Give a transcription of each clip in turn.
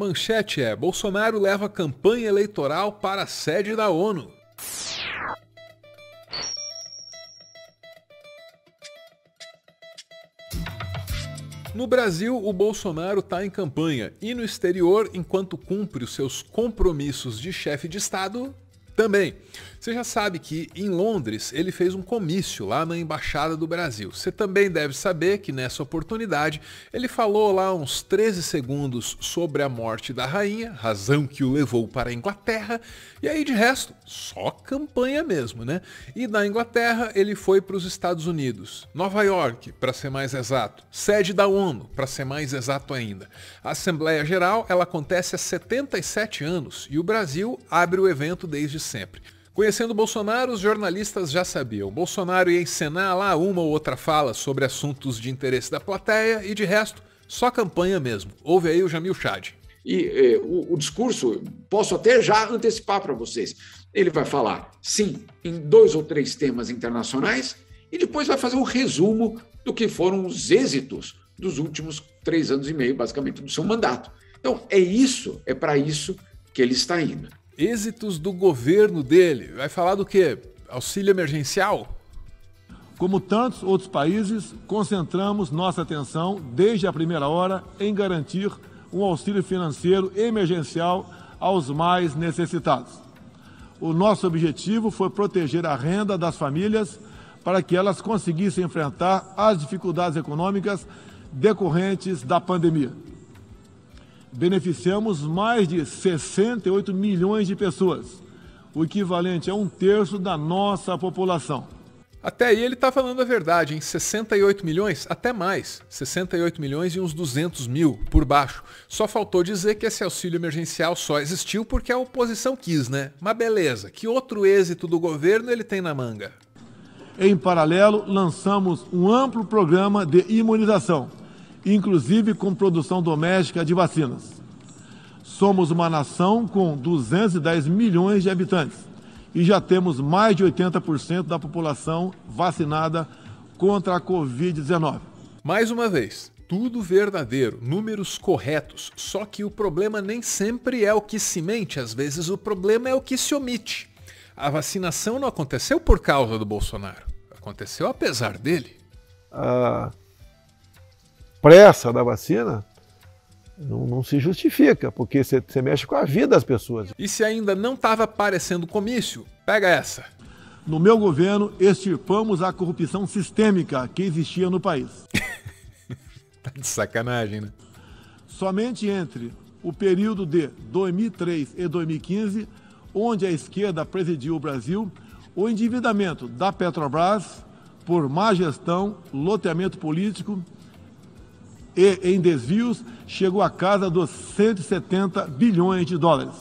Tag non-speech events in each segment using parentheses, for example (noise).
manchete é: Bolsonaro leva campanha eleitoral para a sede da ONU. No Brasil, o Bolsonaro está em campanha e no exterior, enquanto cumpre os seus compromissos de chefe de Estado, também, você já sabe que em Londres ele fez um comício lá na Embaixada do Brasil. Você também deve saber que nessa oportunidade ele falou lá uns 13 segundos sobre a morte da rainha, razão que o levou para a Inglaterra, e aí de resto, só campanha mesmo, né? E da Inglaterra ele foi para os Estados Unidos, Nova York, para ser mais exato, sede da ONU, para ser mais exato ainda. A Assembleia Geral, ela acontece há 77 anos e o Brasil abre o evento desde sempre. Conhecendo Bolsonaro, os jornalistas já sabiam. Bolsonaro ia encenar lá uma ou outra fala sobre assuntos de interesse da plateia e, de resto, só campanha mesmo. Ouve aí o Jamil Chad. E eh, o, o discurso, posso até já antecipar para vocês. Ele vai falar, sim, em dois ou três temas internacionais e depois vai fazer um resumo do que foram os êxitos dos últimos três anos e meio, basicamente, do seu mandato. Então, é isso, é para isso que ele está indo êxitos do governo dele. Vai falar do quê? Auxílio emergencial? Como tantos outros países, concentramos nossa atenção desde a primeira hora em garantir um auxílio financeiro emergencial aos mais necessitados. O nosso objetivo foi proteger a renda das famílias para que elas conseguissem enfrentar as dificuldades econômicas decorrentes da pandemia beneficiamos mais de 68 milhões de pessoas, o equivalente a um terço da nossa população. Até aí ele está falando a verdade, em 68 milhões, até mais, 68 milhões e uns 200 mil por baixo. Só faltou dizer que esse auxílio emergencial só existiu porque a oposição quis, né? Mas beleza, que outro êxito do governo ele tem na manga? Em paralelo, lançamos um amplo programa de imunização, inclusive com produção doméstica de vacinas. Somos uma nação com 210 milhões de habitantes e já temos mais de 80% da população vacinada contra a Covid-19. Mais uma vez, tudo verdadeiro, números corretos, só que o problema nem sempre é o que se mente, às vezes o problema é o que se omite. A vacinação não aconteceu por causa do Bolsonaro, aconteceu apesar dele. Ah, pressa da vacina, não, não, se justifica, porque você, mexe com a vida das pessoas. E se ainda não estava parecendo comício, pega essa. No meu governo, extirpamos a corrupção sistêmica que existia no país. (laughs) tá de sacanagem, né? Somente entre o período de 2003 e 2015, onde a esquerda presidiu o Brasil, o endividamento da Petrobras por má gestão, loteamento político e em desvios chegou à casa dos 170 bilhões de dólares.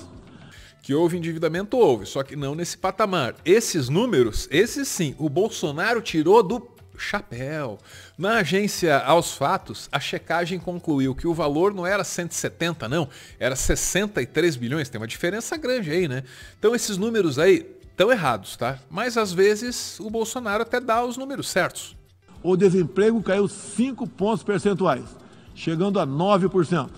Que houve endividamento, houve, só que não nesse patamar. Esses números, esses sim, o Bolsonaro tirou do chapéu. Na agência Aos Fatos, a checagem concluiu que o valor não era 170, não, era 63 bilhões. Tem uma diferença grande aí, né? Então esses números aí estão errados, tá? Mas às vezes o Bolsonaro até dá os números certos o desemprego caiu 5 pontos percentuais, chegando a 9%,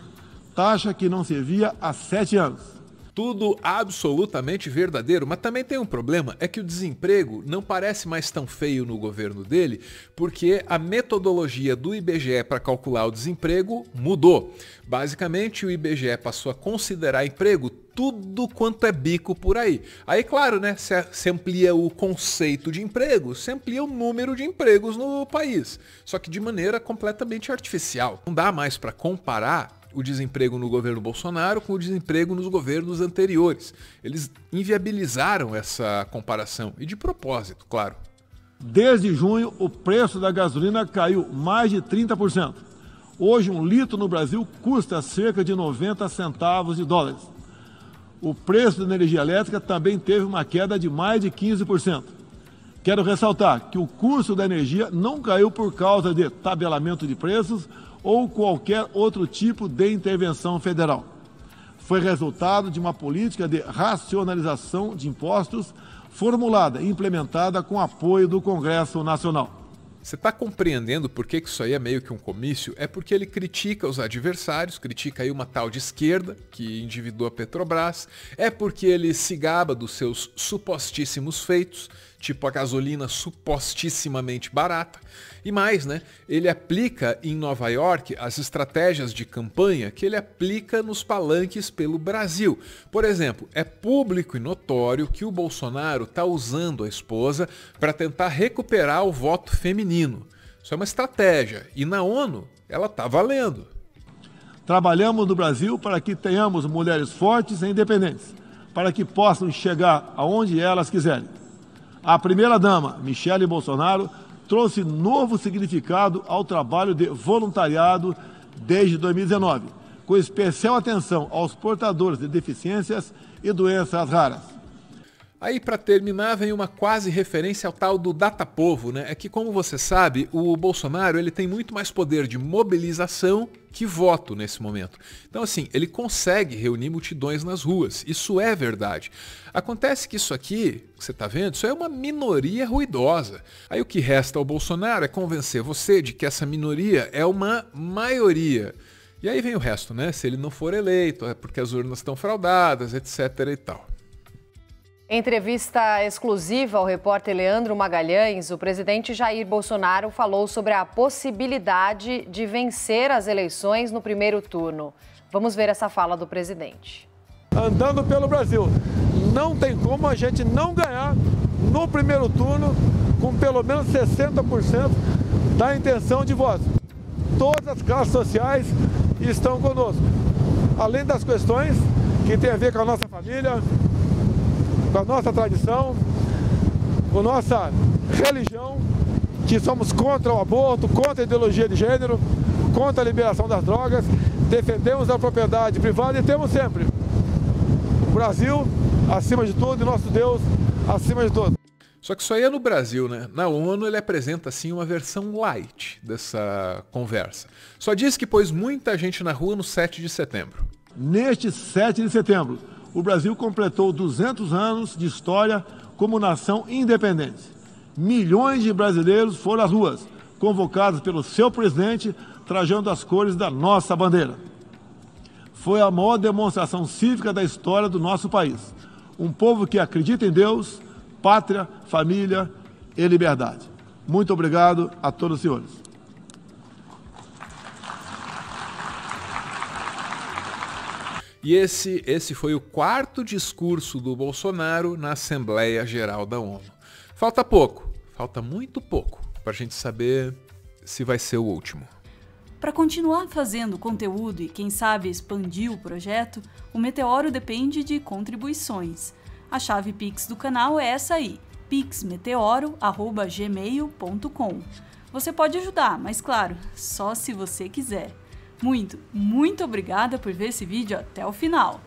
taxa que não se via há 7 anos. Tudo absolutamente verdadeiro, mas também tem um problema, é que o desemprego não parece mais tão feio no governo dele, porque a metodologia do IBGE para calcular o desemprego mudou. Basicamente, o IBGE passou a considerar emprego tudo quanto é bico por aí. Aí, claro, né? Se amplia o conceito de emprego, se amplia o número de empregos no país. Só que de maneira completamente artificial. Não dá mais para comparar o desemprego no governo Bolsonaro com o desemprego nos governos anteriores. Eles inviabilizaram essa comparação, e de propósito, claro. Desde junho, o preço da gasolina caiu mais de 30%. Hoje, um litro no Brasil custa cerca de 90 centavos de dólares. O preço da energia elétrica também teve uma queda de mais de 15%. Quero ressaltar que o custo da energia não caiu por causa de tabelamento de preços ou qualquer outro tipo de intervenção federal. Foi resultado de uma política de racionalização de impostos formulada e implementada com apoio do Congresso Nacional. Você está compreendendo por que, que isso aí é meio que um comício? É porque ele critica os adversários, critica aí uma tal de esquerda que endividou a Petrobras, é porque ele se gaba dos seus supostíssimos feitos, tipo a gasolina supostissimamente barata. E mais, né? Ele aplica em Nova York as estratégias de campanha que ele aplica nos palanques pelo Brasil. Por exemplo, é público e notório que o Bolsonaro está usando a esposa para tentar recuperar o voto feminino. Isso é uma estratégia. E na ONU, ela está valendo. Trabalhamos no Brasil para que tenhamos mulheres fortes e independentes, para que possam chegar aonde elas quiserem. A primeira-dama, Michele Bolsonaro, trouxe novo significado ao trabalho de voluntariado desde 2019, com especial atenção aos portadores de deficiências e doenças raras. Aí para terminar vem uma quase referência ao tal do data povo, né? É que como você sabe, o Bolsonaro ele tem muito mais poder de mobilização que voto nesse momento. Então assim, ele consegue reunir multidões nas ruas. Isso é verdade. Acontece que isso aqui, que você está vendo, isso é uma minoria ruidosa. Aí o que resta ao Bolsonaro é convencer você de que essa minoria é uma maioria. E aí vem o resto, né? Se ele não for eleito, é porque as urnas estão fraudadas, etc e tal. Em entrevista exclusiva ao repórter Leandro Magalhães, o presidente Jair Bolsonaro falou sobre a possibilidade de vencer as eleições no primeiro turno. Vamos ver essa fala do presidente. Andando pelo Brasil, não tem como a gente não ganhar no primeiro turno com pelo menos 60% da intenção de voto. Todas as classes sociais estão conosco. Além das questões que têm a ver com a nossa família, com a nossa tradição, com a nossa religião, que somos contra o aborto, contra a ideologia de gênero, contra a liberação das drogas, defendemos a propriedade privada e temos sempre o Brasil acima de tudo e nosso Deus acima de tudo. Só que isso aí é no Brasil, né? Na ONU ele apresenta assim uma versão light dessa conversa. Só diz que pôs muita gente na rua no 7 de setembro. Neste 7 de setembro, o Brasil completou 200 anos de história como nação independente. Milhões de brasileiros foram às ruas, convocados pelo seu presidente, trajando as cores da nossa bandeira. Foi a maior demonstração cívica da história do nosso país. Um povo que acredita em Deus, pátria, família e liberdade. Muito obrigado a todos os senhores. E esse, esse foi o quarto discurso do Bolsonaro na Assembleia Geral da ONU. Falta pouco, falta muito pouco, para a gente saber se vai ser o último. Para continuar fazendo conteúdo e, quem sabe, expandir o projeto, o Meteoro depende de contribuições. A chave Pix do canal é essa aí, pixmeteoro.gmail.com. Você pode ajudar, mas claro, só se você quiser. Muito, muito obrigada por ver esse vídeo até o final.